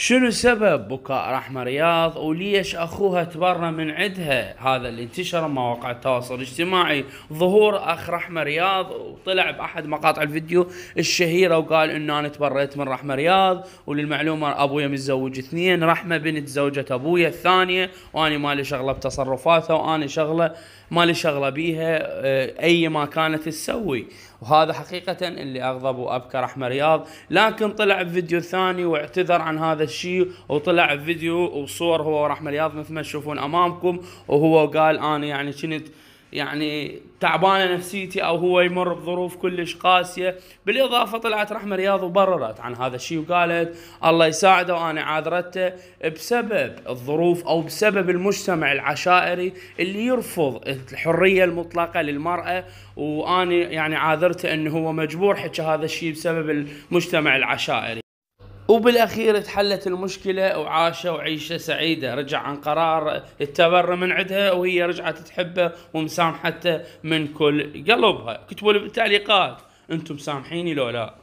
شنو سبب بكاء رحمة رياض وليش أخوها تبرى من عدها هذا اللي انتشر مواقع التواصل الاجتماعي ظهور أخ رحمة رياض وطلع بأحد مقاطع الفيديو الشهيرة وقال إنه أنا تبريت من رحمة رياض وللمعلومة أبويا متزوج اثنين رحمة بنت زوجة أبويا الثانية وأنا مالي شغلة بتصرفاتها وأنا شغلة مالي شغلة بيها آه، أي ما كانت تسوي وهذا حقيقة اللي أغضب وأبكر أحمد رياض لكن طلع بفيديو ثاني واعتذر عن هذا الشيء وطلع بفيديو وصور هو ورحمة رياض مثل ما تشوفون أمامكم وهو قال أنا يعني شنت يعني تعبانه نفسيتي او هو يمر بظروف كلش قاسيه، بالاضافه طلعت رحمه رياض وبررت عن هذا الشيء وقالت الله يساعده وانا عادرته بسبب الظروف او بسبب المجتمع العشائري اللي يرفض الحريه المطلقه للمراه وانا يعني عاذرته انه هو مجبور حكى هذا الشيء بسبب المجتمع العشائري. وبالاخير تحلت المشكله وعاشه عيشه سعيده رجع عن قرار التبرع من عندها وهي رجعت تحبه ومسامحته من كل قلبها كتبوا لي بالتعليقات انتم سامحيني لو لا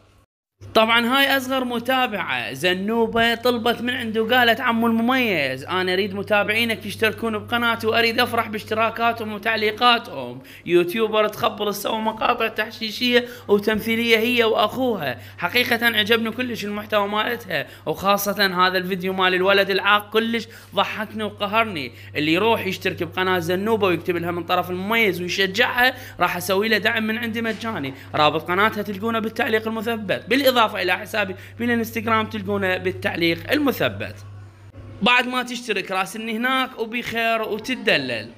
طبعا هاي اصغر متابعه زنوبه طلبت من عنده قالت عمو المميز انا اريد متابعينك يشتركون بقناتي واريد افرح باشتراكاتهم وتعليقاتهم يوتيوبر تخبل تسوي مقاطع تحشيشيه وتمثيليه هي واخوها حقيقه عجبني كلش المحتوى مالتها وخاصه هذا الفيديو مال الولد العاق كلش ضحكني وقهرني اللي يروح يشترك بقناه زنوبه ويكتب لها من طرف المميز ويشجعها راح اسوي له دعم من عندي مجاني رابط قناتها تلقونه بالتعليق المثبت بالاضافه بالاضافه الى حسابي في الانستغرام تلقونه بالتعليق المثبت بعد ما تشترك راسلني هناك وبخير وتدلل